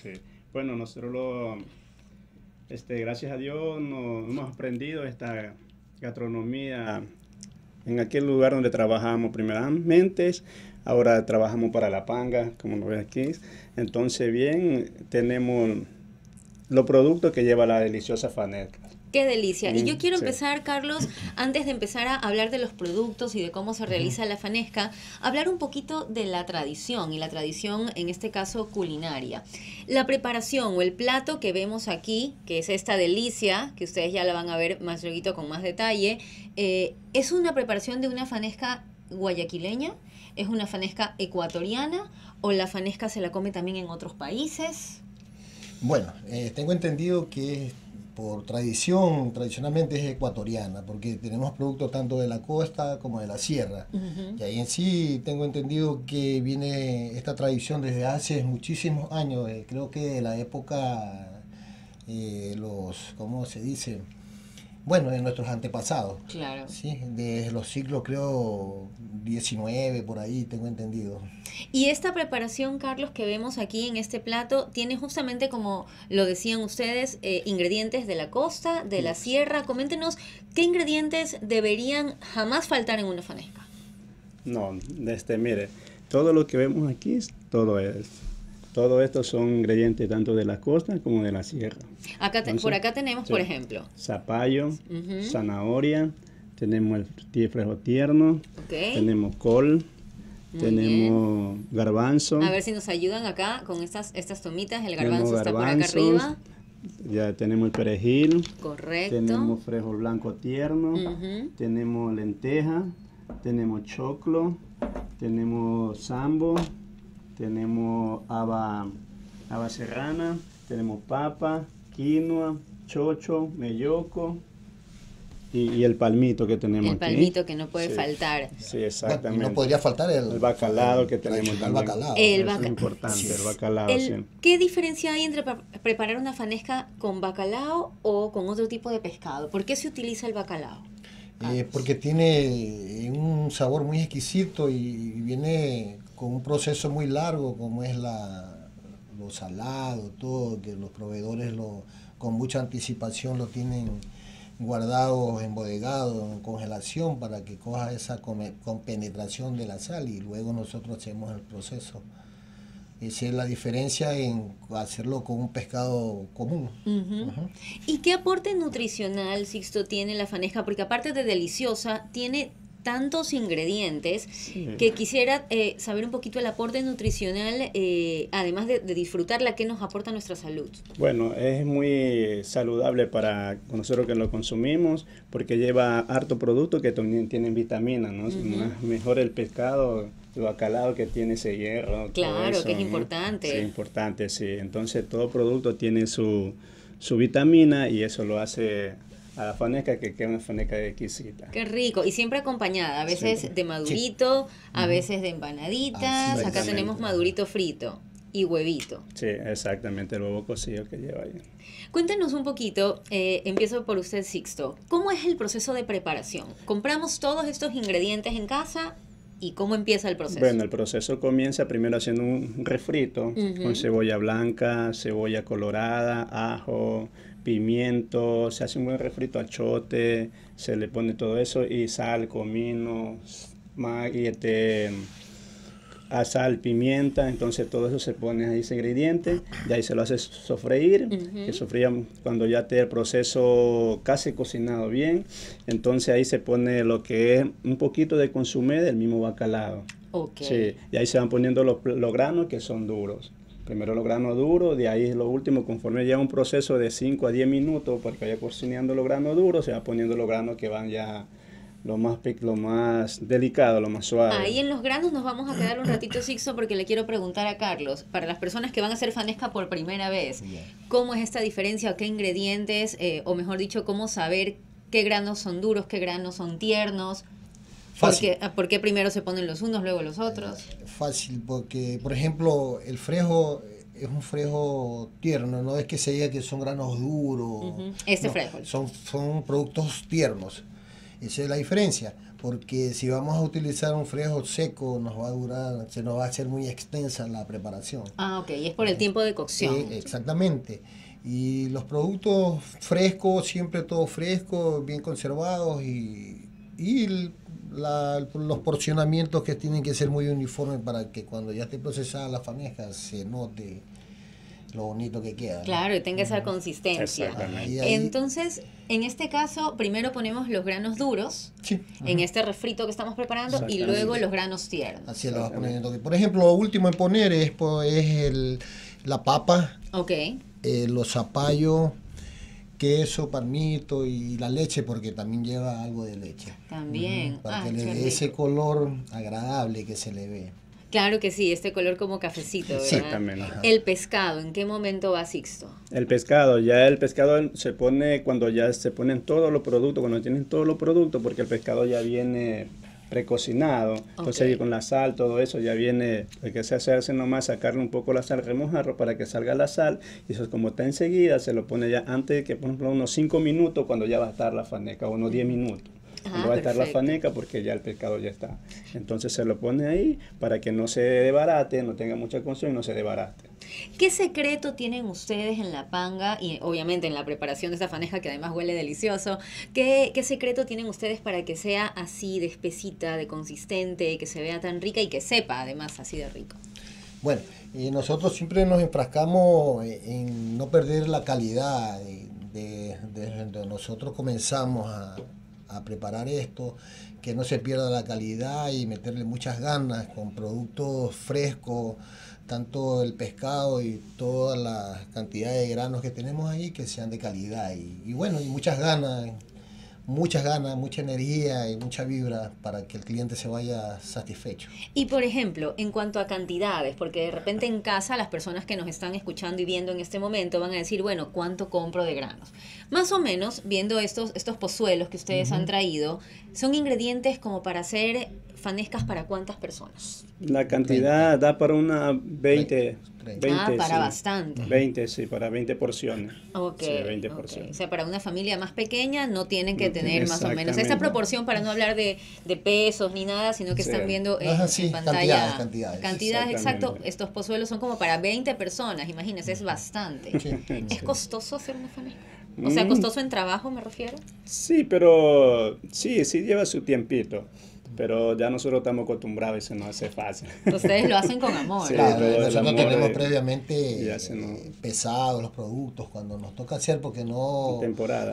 Bueno, nosotros este, gracias a Dios hemos aprendido esta gastronomía en aquel lugar donde trabajamos primeramente, ahora trabajamos para La Panga, como nos ve aquí. Entonces, bien, tenemos los productos que lleva la deliciosa fanesca. Qué delicia. y yo quiero empezar, Carlos, antes de empezar a hablar de los productos y de cómo se realiza la fanesca, hablar un poquito de la tradición y la tradición, en este caso, culinaria. La preparación o el plato que vemos aquí, que es esta delicia, que ustedes ya la van a ver más luego con más detalle, eh, es una preparación de una fanesca guayaquileña, es una fanesca ecuatoriana o la fanesca se la come también en otros países. Bueno, eh, tengo entendido que por tradición, tradicionalmente es ecuatoriana, porque tenemos productos tanto de la costa como de la sierra. Y ahí en sí tengo entendido que viene esta tradición desde hace muchísimos años, eh, creo que de la época, eh, los, ¿cómo se dice? Bueno, de nuestros antepasados. Claro. Sí, de los siglos, creo, 19, por ahí, tengo entendido. Y esta preparación, Carlos, que vemos aquí en este plato, tiene justamente, como lo decían ustedes, eh, ingredientes de la costa, de la sierra. Coméntenos, ¿qué ingredientes deberían jamás faltar en una fanesca? No, este, mire, todo lo que vemos aquí, todo es todo esto son ingredientes tanto de la costa como de la sierra. por acá tenemos, por ejemplo, zapallo, zanahoria, tenemos el frijol tierno, tenemos col, tenemos garbanzo. A ver si nos ayudan acá con estas, tomitas. El garbanzo está por acá arriba. Ya tenemos el perejil. Correcto. Tenemos frijol blanco tierno. Tenemos lenteja. Tenemos choclo. Tenemos sambo. Tenemos haba, serrana. Tenemos papa, quinoa, chocho, melloco, y, el palmito que tenemos. El palmito que no puede faltar. Sí, exactamente. No podría faltar el, el bacalao que tenemos. El bacalao. El es importante, el bacalao. ¿Qué diferencia hay entre preparar una fanesca con bacalao o con otro tipo de pescado? ¿Por qué se utiliza el bacalao? Eh, porque tiene eh, un sabor muy exquisito y viene con un proceso muy largo como es la, lo salado, todo, que los proveedores lo, con mucha anticipación lo tienen guardados, embodegados, en congelación para que coja esa compenetración de la sal y luego nosotros hacemos el proceso. Esa es la diferencia en hacerlo con un pescado común. ¿Y qué aporte nutricional, Sixto, tiene la faneja? Porque aparte de deliciosa, tiene tantos ingredientes que quisiera eh, saber un poquito el aporte nutricional, eh, además de, disfrutar la que nos aporta nuestra salud? Bueno, es muy saludable para nosotros que lo consumimos porque lleva harto producto que también tienen vitaminas, ¿no? Mejor el pescado, lo acalado que tiene ese hierro. Claro, que es importante. es importante, sí. Entonces todo producto tiene su, su vitamina y eso lo hace a la faneca que queda una faneca exquisita. Qué rico, y siempre acompañada, a veces de madurito, a veces de empanaditas, ah, acá tenemos madurito frito y huevito. Sí, exactamente, el huevo cocido que lleva ahí. Cuéntenos un poquito, eh, empiezo por usted, Sixto, ¿cómo es el proceso de preparación? ¿Compramos todos estos ingredientes en casa? ¿Y cómo empieza el proceso? Bueno, el proceso comienza primero haciendo un refrito con cebolla blanca, cebolla colorada, ajo, pimiento, se hace un buen refrito achote se le pone todo eso y sal, comino, y este, a sal, pimienta, entonces todo eso se pone ahí ese ingrediente, y ahí se lo hace sofreír, que sofría cuando ya esté el proceso casi cocinado bien, entonces ahí se pone lo que es un poquito de consumé del mismo bacalao. y ahí se van poniendo los, los granos que son duros. Primero los granos duros, de ahí lo último, conforme ya un proceso de 5 a 10 minutos, porque pues vaya cocinando los granos duros, se va poniendo los granos que van ya lo más, lo más delicado, lo más suave. Ahí en los granos nos vamos a quedar un ratito, Sixo, porque le quiero preguntar a Carlos, para las personas que van a hacer fanesca por primera vez, ¿cómo es esta diferencia? ¿Qué ingredientes? Eh, o mejor dicho, ¿cómo saber qué granos son duros, qué granos son tiernos? Fácil. ¿Por qué, primero se ponen los unos, luego los otros? Fácil, porque, por ejemplo, el frejo es un frejo tierno, no es que se diga que son granos duros. Este frejo. Son, son productos tiernos. Esa es la diferencia, porque si vamos a utilizar un frejo seco, nos va a durar, se nos va a hacer muy extensa la preparación. Ah, ok, y es por el eh, tiempo de cocción. Sí, eh, exactamente. Y los productos frescos, siempre todo fresco, bien conservados y, y la, los porcionamientos que tienen que ser muy uniformes para que cuando ya esté procesada la fameja se note lo bonito que queda. Claro, y tenga esa consistencia. Entonces, en este caso, primero ponemos los granos duros en este refrito que estamos preparando y luego los granos tiernos. Así lo vas poniendo. Por ejemplo, lo último en poner es, es el, la papa, eh, los zapallos, queso, palmito y la leche, porque también lleva algo de leche. También. para ah, que le dé ese color agradable que se le ve. Claro que sí, este color como cafecito, ¿verdad? Sí, El pescado, ¿en qué momento va Sixto? El pescado, ya el pescado se pone cuando ya se ponen todos los productos, cuando tienen todos los productos, porque el pescado ya viene precocinado. Entonces con la sal, todo eso ya viene, lo que se hace es nomás sacarle un poco la sal, remojarlo para que salga la sal. Y eso es como está enseguida, se lo pone ya antes que, por ejemplo, unos 5 minutos cuando ya va a estar la faneca, unos 10 minutos va a estar la faneca porque ya el pescado ya está. Entonces se lo pone ahí para que no se debarate, no tenga mucha consumo y no se debarate. ¿Qué secreto tienen ustedes en la panga y obviamente en la preparación de esta faneca que además huele delicioso? ¿Qué, qué secreto tienen ustedes para que sea así de espesita, de consistente, que se vea tan rica y que sepa además así de rico? Bueno, y nosotros siempre nos enfrascamos en no perder la calidad. Desde de, de nosotros comenzamos a, a preparar esto, que no se pierda la calidad y meterle muchas ganas con productos frescos, tanto el pescado y toda la cantidad de granos que tenemos ahí que sean de calidad. Y, y bueno, y muchas ganas muchas ganas, mucha energía y mucha vibra para que el cliente se vaya satisfecho. Y por ejemplo, en cuanto a cantidades, porque de repente en casa las personas que nos están escuchando y viendo en este momento van a decir, bueno, ¿cuánto compro de granos? Más o menos, viendo estos, estos pozuelos que ustedes han traído, son ingredientes como para hacer fanescas para cuántas personas. La cantidad da para una 20 ah, para bastante. 20, sí, para 20 porciones. Ok. O sea, para una familia más pequeña no tienen que tener más o menos Esa proporción para no hablar de, pesos ni nada, sino que están viendo en, pantalla. Cantidades, cantidades. exacto. Estos pozuelos son como para 20 personas, imagínense, es bastante. ¿Es costoso hacer una familia? O sea, mm. costoso en trabajo, me refiero. Sí, pero sí, sí lleva su tiempito pero ya nosotros estamos acostumbrados y se nos hace fácil. Ustedes lo hacen con amor. Sí, claro, nosotros tenemos previamente eh, pesados los productos cuando nos toca hacer porque no,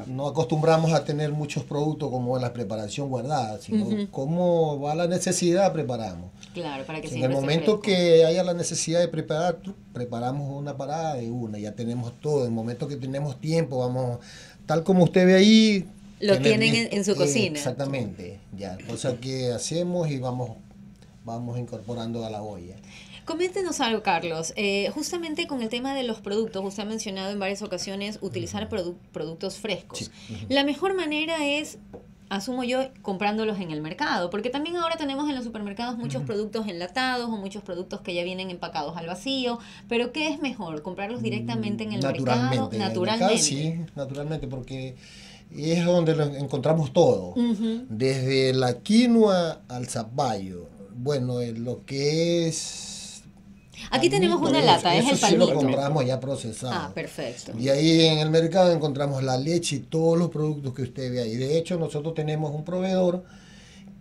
no acostumbramos a tener muchos productos como la preparación guardada, sino como va la necesidad preparamos. Claro, para que En el momento que haya la necesidad de preparar, preparamos una parada de una, ya tenemos todo. En el momento que tenemos tiempo, vamos, tal como usted ve ahí, lo tienen en, su eh, cocina. Exactamente, ya. sea, que hacemos y vamos, vamos incorporando a la olla. Coméntenos algo, Carlos. Eh, justamente con el tema de los productos, usted ha mencionado en varias ocasiones utilizar productos frescos. La mejor manera es, asumo yo, comprándolos en el mercado, porque también ahora tenemos en los supermercados muchos productos enlatados o muchos productos que ya vienen empacados al vacío, pero ¿qué es mejor? ¿Comprarlos directamente en el mercado? Naturalmente. sí, naturalmente, porque y es donde lo encontramos todo, desde la quinoa al zapallo. Bueno, lo que es... Aquí tenemos una lata, es el palmito. lo compramos ya procesado. Ah, perfecto. Y ahí en el mercado encontramos la leche y todos los productos que usted ve ahí. De hecho, nosotros tenemos un proveedor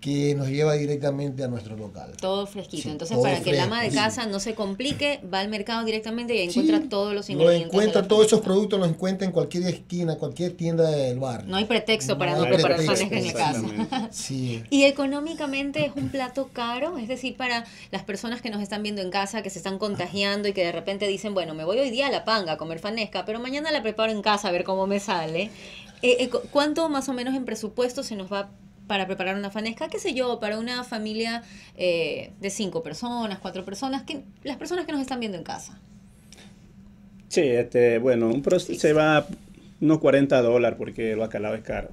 que nos lleva directamente a nuestro local. Todo fresquito. Entonces, para que el ama de casa no se complique, va al mercado directamente y encuentra todos los ingredientes. encuentra, todos esos productos los encuentra en cualquier esquina, cualquier tienda del bar No hay pretexto para no, preparar en la casa. Sí. Y económicamente es un plato caro, es decir, para las personas que nos están viendo en casa, que se están contagiando y que de repente dicen, bueno, me voy hoy día a la panga a comer fanesca, pero mañana la preparo en casa a ver cómo me sale. Eh, eh, ¿Cuánto más o menos en presupuesto se nos va para preparar una fanesca, qué sé yo, para una familia eh, de cinco personas, cuatro personas, que, las personas que nos están viendo en casa. Sí, este, bueno, un se va unos 40 dólares porque el bacalao es caro.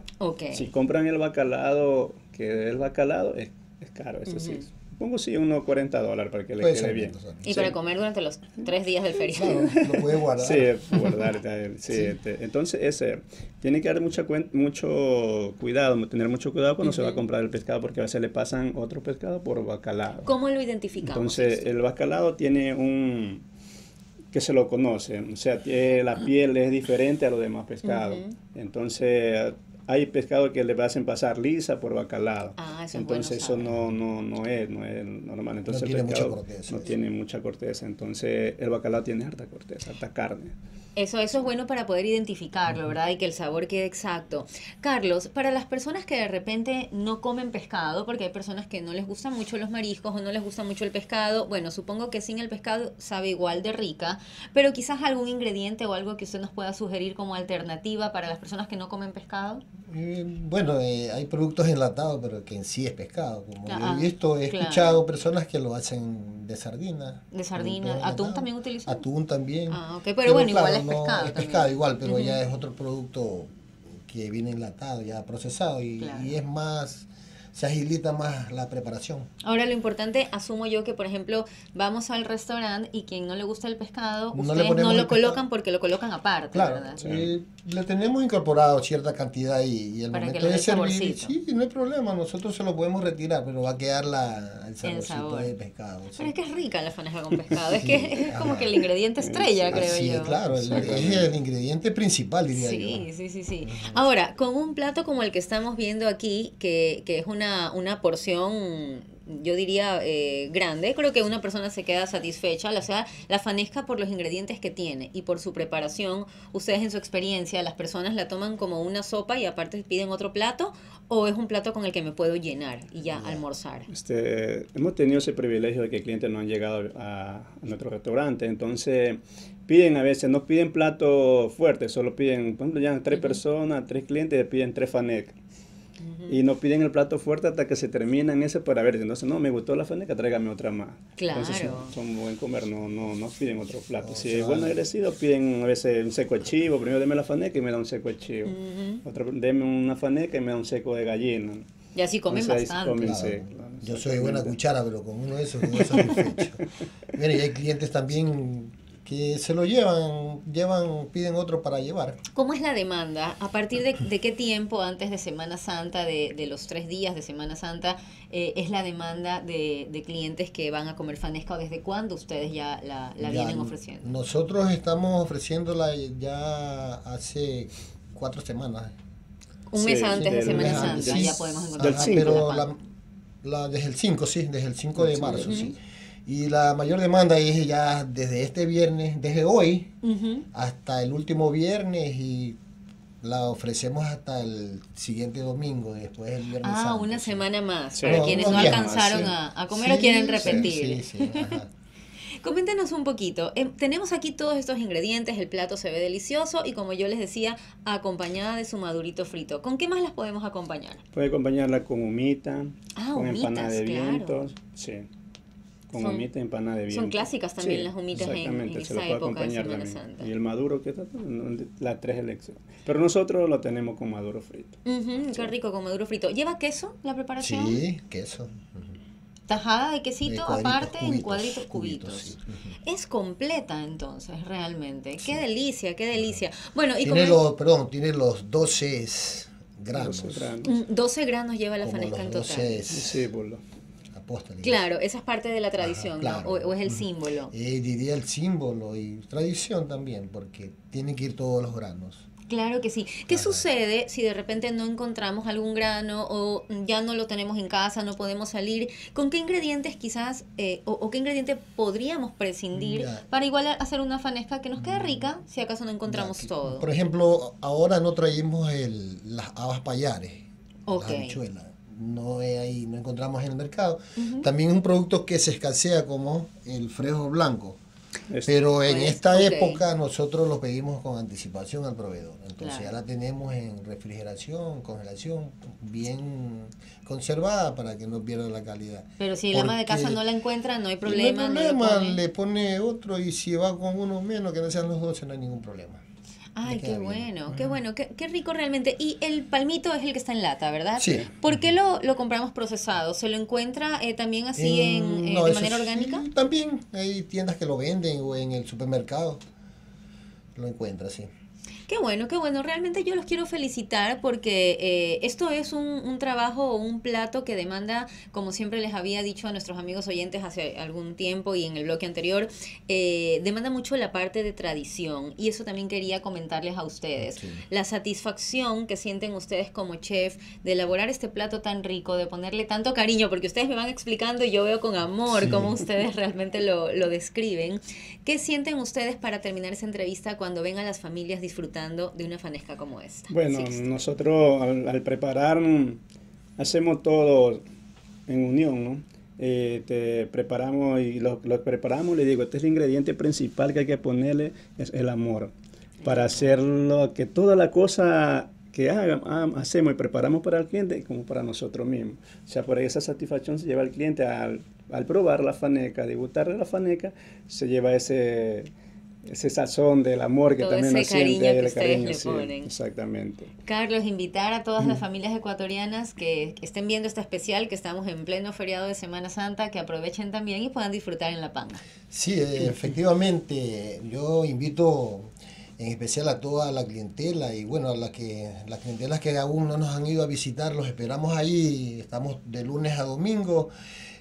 Si compran el bacalado, que es el bacalao, es, es caro, eso sí. Pongo sí, unos 40 dólares para que le quede bien. Y para comer durante los tres días del feriado. lo puede guardar. Sí, guardar. Este, entonces, ese, tiene que dar mucha mucho cuidado, tener mucho cuidado cuando se va a comprar el pescado, porque a veces le pasan otro pescado por bacalado. ¿Cómo lo identificamos? Entonces, el bacalado tiene un que se lo conoce, o sea, la piel es diferente a los demás pescados. Entonces, hay pescado que le hacen pasar lisa por bacalao. Ah, Entonces eso no, no, no, es, no es normal. Entonces el pescado No tiene mucha corteza. Entonces el bacalao tiene harta corteza, harta carne. Eso, eso es bueno para poder identificarlo, ¿verdad? Y que el sabor quede exacto. Carlos, para las personas que de repente no comen pescado, porque hay personas que no les gustan mucho los mariscos o no les gusta mucho el pescado, bueno, supongo que sin el pescado sabe igual de rica, pero quizás algún ingrediente o algo que usted nos pueda sugerir como alternativa para las personas que no comen pescado. Mm, bueno, eh, hay productos enlatados, pero que en sí es pescado. Como esto he ah, visto, he escuchado personas que lo hacen de sardina. De sardina. ¿Atún también utilizan? Atún también. Ah, ok, pero, bueno, igual es no, pescado. pescado igual, pero ya es otro producto que viene enlatado, ya procesado y es más se agilita más la preparación. Ahora lo importante, asumo yo que por ejemplo vamos al restaurante y quien no le gusta el pescado, no ustedes no lo colocan porque lo colocan aparte, claro, Sí. le tenemos incorporado cierta cantidad y, el momento de servir, sí, no hay problema, nosotros se lo podemos retirar, pero va a quedar la, el saborcito de pescado. Pero es que es rica la faneja con pescado, es que es como que el ingrediente estrella, creo yo. Sí, claro, es el ingrediente principal, diría yo. Sí, sí, sí, sí. Ahora, con un plato como el que estamos viendo aquí, que, que es una una, porción, yo diría, eh, grande. Creo que una persona se queda satisfecha, o sea, la fanesca por los ingredientes que tiene y por su preparación. Ustedes en su experiencia, las personas la toman como una sopa y aparte piden otro plato o es un plato con el que me puedo llenar y ya almorzar. Este, hemos tenido ese privilegio de que clientes no han llegado a, nuestro restaurante, entonces piden a veces, no piden plato fuerte, solo piden, por ejemplo, ya tres personas, tres clientes, piden tres fanecas y no piden el plato fuerte hasta que se terminan ese para ver. Entonces, no, me gustó la faneca, tráigame otra más. Claro. son, buen comer, no, no, no piden otro plato. si es bueno agresivo piden a veces un seco de chivo. Primero déme la faneca y me da un seco de chivo. Uh una faneca y me da un seco de gallina. Y así comen bastante. Yo soy buena cuchara, pero con uno de esos no satisfecho. y hay clientes también que se lo llevan, llevan, piden otro para llevar. ¿Cómo es la demanda? ¿A partir de, qué tiempo antes de Semana Santa, de, de los tres días de Semana Santa, eh, es la demanda de, de, clientes que van a comer fanesca desde cuándo ustedes ya la, la vienen ofreciendo? Nosotros estamos ofreciéndola ya hace cuatro semanas. Un mes antes de Semana Santa, ya podemos encontrar. pero la, desde el 5, sí, desde el 5 de marzo, sí. Y la mayor demanda es ya desde este viernes, desde hoy hasta el último viernes y la ofrecemos hasta el siguiente domingo, después del viernes. Ah, una semana más, para quienes no alcanzaron a, a, comer o quieren repetir. Coméntenos un poquito. Em, tenemos aquí todos estos ingredientes, el plato se ve delicioso y como yo les decía, acompañada de su madurito frito. ¿Con qué más las podemos acompañar? Puede acompañarla con humita, ah, con de vientos, sí con son, humita y empanada de bien. Son clásicas también las humitas en, en se esa acompañar Y el maduro, que las tres elecciones. Pero nosotros lo tenemos con maduro frito. Qué rico con maduro frito. ¿Lleva queso la preparación? Sí, queso. Tajada de quesito aparte en cuadritos cubitos. Es completa entonces, realmente. Qué delicia, qué delicia. Bueno, y tiene los, perdón, tiene los 12 granos. 12 mm, granos, lleva la fanesca en total. 12 sí, por lo Claro, esa es parte de la tradición, o, es el símbolo. Mm. Eh, diría el símbolo y tradición también, porque tienen que ir todos los granos. Claro que sí. ¿Qué sucede si de repente no encontramos algún grano o ya no lo tenemos en casa, no podemos salir? ¿Con qué ingredientes quizás eh, o, qué ingrediente podríamos prescindir para igual hacer una fanesca que nos quede mm. rica si acaso no encontramos todo? Por ejemplo, ahora no traímos las habas payares, okay. las no no encontramos en el mercado. También un producto que se escasea como el fresco blanco. Pero en pues, esta época nosotros lo pedimos con anticipación al proveedor. Entonces ya la tenemos en refrigeración, congelación, bien conservada para que no pierda la calidad. Pero si el ama de casa no la encuentra, no hay problema. le, pone. otro y si va con uno menos, que no sean los dos, no hay ningún problema. Ay, qué bueno, qué bueno, qué qué, rico realmente. Y el palmito es el que está en lata, ¿verdad? Sí. ¿Por qué lo, compramos procesado? ¿Se lo encuentra eh, también así mm, en, eh, de manera orgánica? También hay tiendas que lo venden o en el supermercado lo encuentra, sí. Qué bueno, qué bueno. Realmente yo los quiero felicitar porque eh, esto es un, un trabajo o un plato que demanda, como siempre les había dicho a nuestros amigos oyentes hace algún tiempo y en el bloque anterior, eh, demanda mucho la parte de tradición. Y eso también quería comentarles a ustedes. La satisfacción que sienten ustedes como chef de elaborar este plato tan rico, de ponerle tanto cariño, porque ustedes me van explicando y yo veo con amor cómo ustedes realmente lo, lo describen. ¿Qué sienten ustedes para terminar esa entrevista cuando ven a las familias disfrutando? de una faneca como esta. Bueno, nosotros al, preparar hacemos todo en unión, ¿no? Eh, preparamos y lo, preparamos, le digo, este es el ingrediente principal que hay que ponerle, es el amor, para hacerlo, que toda la cosa que hagamos, ah, hacemos y preparamos para el cliente como para nosotros mismos. O sea, por esa satisfacción se lleva al cliente al, al probar la faneca, debutar la faneca, se lleva ese ese sazón del amor que también ese siente, Exactamente. Carlos, invitar a todas las mm. familias ecuatorianas que estén viendo este especial, que estamos en pleno feriado de Semana Santa, que aprovechen también y puedan disfrutar en La Panga. Sí, eh, efectivamente, yo invito en especial a toda la clientela y bueno, a que, las clientelas que aún no nos han ido a visitar, los esperamos ahí, estamos de lunes a domingo.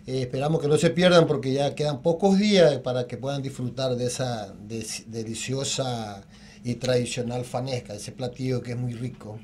Eh, esperamos que no se pierdan porque ya quedan pocos días para que puedan disfrutar de esa deliciosa y tradicional fanesca, ese platillo que es muy rico.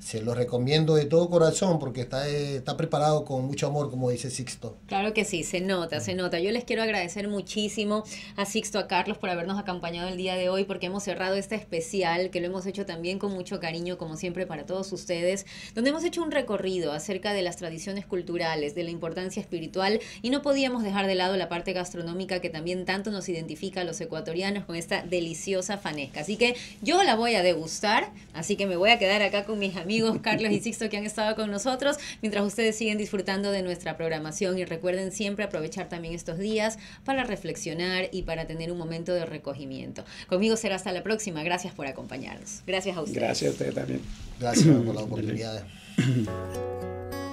Se lo recomiendo de todo corazón porque está, eh, está preparado con mucho amor, como dice Sixto. Claro que sí, se nota, se nota. Yo les quiero agradecer muchísimo a Sixto, a Carlos por habernos acompañado el día de hoy, porque hemos cerrado este especial, que lo hemos hecho también con mucho cariño, como siempre, para todos ustedes, donde hemos hecho un recorrido acerca de las tradiciones culturales, de la importancia espiritual, y no podíamos dejar de lado la parte gastronómica que también tanto nos identifica a los ecuatorianos con esta deliciosa fanesca. Así que yo la voy a degustar, así que me voy a quedar acá con mis amigos amigos Carlos y Sixto que han estado con nosotros, mientras ustedes siguen disfrutando de nuestra programación y recuerden siempre aprovechar también estos días para reflexionar y para tener un momento de recogimiento. Conmigo será hasta la próxima. Gracias por acompañarnos. Gracias a ustedes. Gracias a ustedes también. Gracias por la oportunidad.